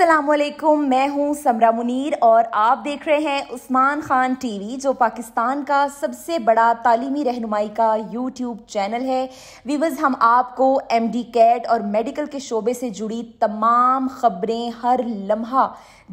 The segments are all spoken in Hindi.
वालेकुम मैं हूं समरा मुनीर और आप देख रहे हैं उस्मान खान टीवी जो पाकिस्तान का सबसे बड़ा तालीमी रहनुमाई का यूट्यूब चैनल है वीवर्स हम आपको एम डी कैट और मेडिकल के शोबे से जुड़ी तमाम खबरें हर लम्हा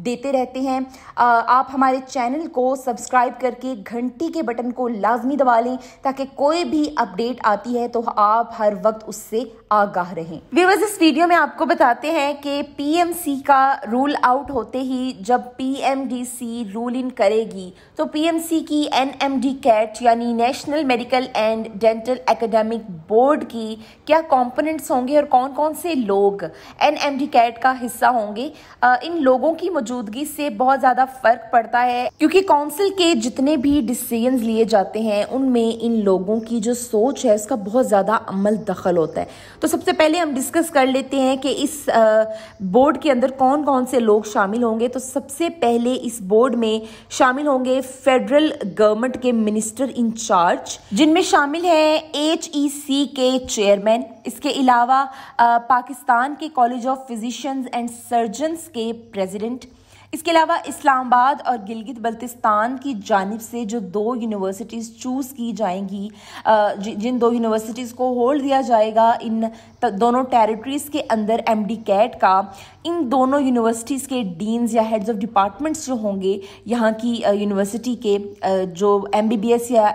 देते रहते हैं आप हमारे चैनल को सब्सक्राइब करके घंटी के बटन को लाजमी दबा लें ताकि कोई भी अपडेट आती है तो आप हर वक्त उससे आगाह रहें वीवर्स इस वीडियो में आपको बताते हैं कि पी एम सी का रूल आउट होते ही जब पीएमडीसी रूल इन करेगी तो पीएमसी की एनएमडी कैट यानी national medical and dental academic board की क्या कंपोनेंट्स होंगे और कौन कौन से लोग एनएमडी कैट का हिस्सा होंगे इन लोगों की मौजूदगी से बहुत ज़्यादा फर्क पड़ता है क्योंकि काउंसिल के जितने भी डिसीजन लिए जाते हैं उनमें इन लोगों की जो सोच है उसका बहुत ज़्यादा अमल दखल होता है तो सबसे पहले हम डिस्कस कर लेते हैं कि इस बोर्ड के अंदर कौन कौन कौन से लोग शामिल होंगे तो सबसे पहले इस बोर्ड में शामिल होंगे फेडरल गवर्नमेंट के मिनिस्टर इंचार्ज जिनमें शामिल है एच e के चेयरमैन इसके अलावा पाकिस्तान के college of physicians and surgeons के प्रेसिडेंट इसके अलावा इस्लामाबाद और गिलगित बल्तिस्तान की जानब से जो दो यूनिवर्सिटीज़ चूज़ की जाएंगी जिन दो यूनिवर्सिटीज़ को होल्ड दिया जाएगा इन दोनों टेरिटरीज़ के अंदर एम कैट का इन दोनों यूनिवर्सिटीज़ के डीन्स या हेड्स ऑफ डिपार्टमेंट्स जो होंगे यहाँ की यूनिवर्सिटी के जो एम या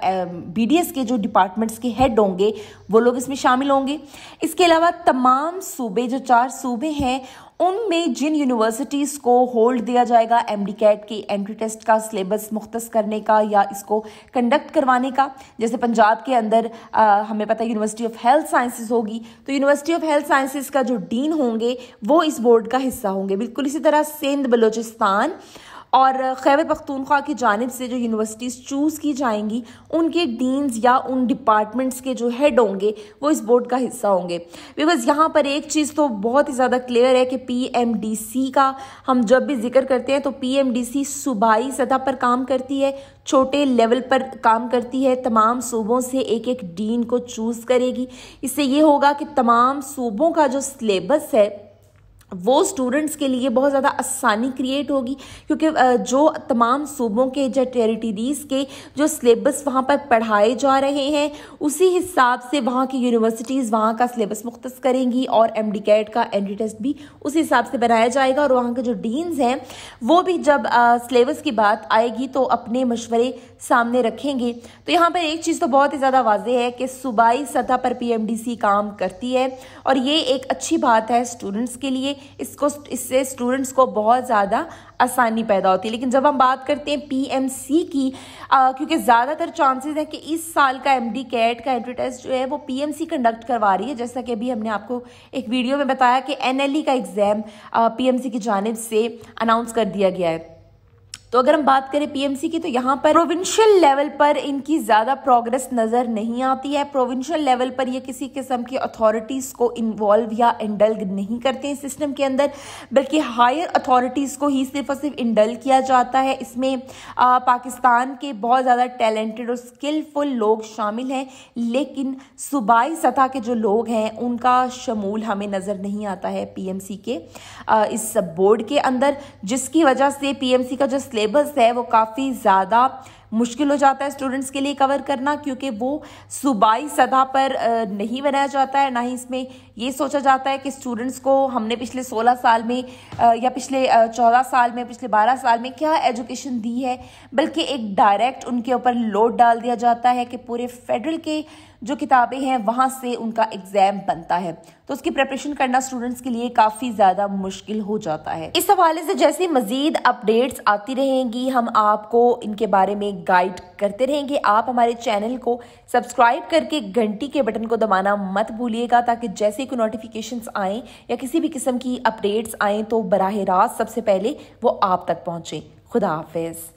बी के जो डिपार्टमेंट्स के हेड होंगे वो लोग इसमें शामिल होंगे इसके अलावा तमाम सूबे जो चार सूबे हैं उनमें जिन यूनिवर्सिटीज़ को होल्ड दिया जाएगा एम कैट के एंट्री टेस्ट का सिलेबस मुख्त करने का या इसको कंडक्ट करवाने का जैसे पंजाब के अंदर आ, हमें पता है यूनिवर्सिटी ऑफ हेल्थ साइंसेज होगी तो यूनिवर्सिटी ऑफ हेल्थ साइंसेज का जो डीन होंगे वो इस बोर्ड का हिस्सा होंगे बिल्कुल इसी तरह सिंध बलोचिस्तान और खैबर पख्तूनख्वा की जानब से जो यूनिवर्सिटीज़ चूज़ की जाएंगी उनके डीन्स या उन डिपार्टमेंट्स के जो हेड होंगे वो इस बोर्ड का हिस्सा होंगे बिकॉज़ यहाँ पर एक चीज़ तो बहुत ही ज़्यादा क्लियर है कि पी का हम जब भी जिक्र करते हैं तो पी सूबाई सतह पर काम करती है छोटे लेवल पर काम करती है तमाम सूबों से एक एक डीन को चूज़ करेगी इससे ये होगा कि तमाम सूबों का जो सिलेबस है वो स्टूडेंट्स के लिए बहुत ज़्यादा आसानी क्रिएट होगी क्योंकि जो तमाम सूबों के जो टेरिटरीज़ के जो सिलेबस वहाँ पर पढ़ाए जा रहे हैं उसी हिसाब से वहाँ की यूनिवर्सिटीज़ वहाँ का सिलेबस मुख्त करेंगी और एम डी कैट का एंट्री टेस्ट भी उस हिसाब से बनाया जाएगा और वहाँ के जो डीन्स हैं वो भी जब सिलेबस की बात आएगी तो अपने मशवरे सामने रखेंगे तो यहाँ पर एक चीज़ तो बहुत ही ज़्यादा वाजह है कि सूबाई सतह पर पीएमडीसी काम करती है और ये एक अच्छी बात है स्टूडेंट्स के लिए इसको इससे स्टूडेंट्स को बहुत ज़्यादा आसानी पैदा होती है लेकिन जब हम बात करते हैं पीएमसी की आ, क्योंकि ज़्यादातर चांसेस हैं कि इस साल का एमडी कैट का एंट्री टेस्ट जो है वो पीएमसी कंडक्ट करवा रही है जैसा कि अभी हमने आपको एक वीडियो में बताया कि एनएलई e का एग्ज़ाम पीएमसी की जानब से अनाउंस कर दिया गया है तो अगर हम बात करें पीएमसी की तो यहाँ पर प्रोविंशियल लेवल पर इनकी ज़्यादा प्रोग्रेस नज़र नहीं आती है प्रोविंशियल लेवल पर ये किसी किस्म की अथॉरिटीज़ को इन्वॉल्व या इंडल्ग नहीं करते हैं सिस्टम के अंदर बल्कि हायर अथॉरिटीज़ को ही सिर्फ और सिर्फ इंडल किया जाता है इसमें आ, पाकिस्तान के बहुत ज़्यादा टैलेंटेड और स्किलफुल लोग शामिल हैं लेकिन सूबाई सतह के जो लोग हैं उनका शमूल हमें नज़र नहीं आता है पीएमसी के आ, इस बोर्ड के अंदर जिसकी वजह से पीएमसी का जो सिलेबस है वो काफ़ी ज़्यादा मुश्किल हो जाता है स्टूडेंट्स के लिए कवर करना क्योंकि वो सूबाई सतह पर नहीं बनाया जाता है ना ही इसमें ये सोचा जाता है कि स्टूडेंट्स को हमने पिछले 16 साल में या पिछले 14 साल में पिछले 12 साल में क्या एजुकेशन दी है बल्कि एक डायरेक्ट उनके ऊपर लोड डाल दिया जाता है कि पूरे फेडरल के जो किताबें हैं वहाँ से उनका एग्ज़ाम बनता है तो उसकी प्रिपरेशन करना स्टूडेंट्स के लिए काफ़ी ज़्यादा मुश्किल हो जाता है इस हवाले से जैसे मज़ीद अपडेट्स आती रहेंगी हम आपको इनके बारे में गाइड करते रहेंगे आप हमारे चैनल को सब्सक्राइब करके घंटी के बटन को दबाना मत भूलिएगा ताकि जैसे कोई नोटिफिकेशन आए या किसी भी किस्म की अपडेट्स आए तो बरह रास्त सबसे पहले वो आप तक पहुँचे खुदा हाफिज़